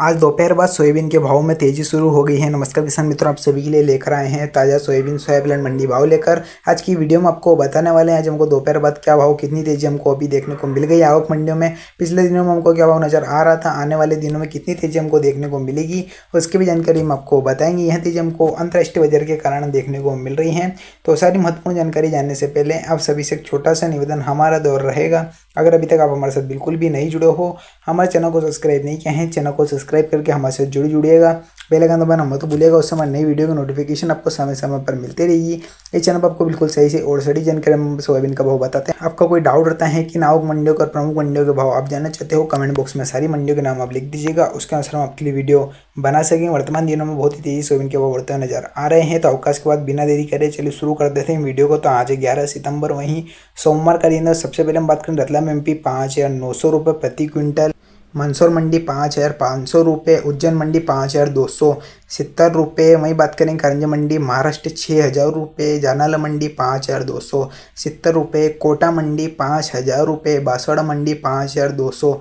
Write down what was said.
आज दोपहर बाद सोयाबीन के भाव में तेजी शुरू हो गई है नमस्कार किसान मित्रों आप सभी के लिए लेकर आए हैं ताज़ा सोयाबीन सोयाबीन मंडी भाव लेकर आज की वीडियो में आपको बताने वाले हैं आज हमको दोपहर बाद क्या भाव कितनी तेजी हमको अभी देखने को मिल गई आवक मंडियों में पिछले दिनों में हमको क्या भाव नज़र आ रहा था आने वाले दिनों में कितनी तेजी हमको देखने को मिलेगी उसकी भी जानकारी हम आपको बताएंगे यह तेजी हमको अंतर्राष्ट्रीय बाजार के कारण देखने को मिल रही है तो सारी महत्वपूर्ण जानकारी जानने से पहले आप सभी से एक छोटा सा निवेदन हमारा दौर रहेगा अगर अभी तक आप हमारे साथ बिल्कुल भी नहीं जुड़े हो हमारे चैनल को सब्सक्राइब नहीं किया है चैनल को सब्सक्राइब करके हमारे साथ जुड़ी जुड़िएगा बेलाइकन दबाना मत तो भूलिएगा उस समय नई वीडियो की नोटिफिकेशन आपको समय समय पर मिलती रहेगी ये चैनल पर आपको बिल्कुल सही से और सही जानकारी हम सोयाबीन का भाव बताते हैं आपका कोई डाउट रहता है कि नावक मंडियों और प्रमुख मंडियों के भाव आप जानना चाहते हो कमेंट बॉक्स में सारी मंडियों के नाम आप लिख दीजिएगा उसके अनुसार हम आपके लिए वीडियो बना सकें वर्तमान दिनों में बहुत ही तेजी सोयाबीन के भाव बढ़ते हुए नजर आ रहे हैं तो अवकाश के बाद बिना देरी करे चलिए शुरू कर देते हैं वीडियो को तो आज ग्यारह सितंबर वहीं सोमवार का दिन सबसे पहले हम बात करें रतलाम एम पी पाँच या नौ सौ रुपये प्रति क्विंटल मंदसौर मंडी पाँच हज़ार पाँच सौ रुपये उज्जैन मंडी पाँच हज़ार दो सौ सितर रुपये वहीं बात करें करंजा मंडी महाराष्ट्र छः हज़ार रुपये जानाला मंडी पाँच हज़ार दो सौ सितर रुपये कोटा मंडी पाँच हज़ार रुपये बांसवाड़ा मंडी पाँच हज़ार दो सौ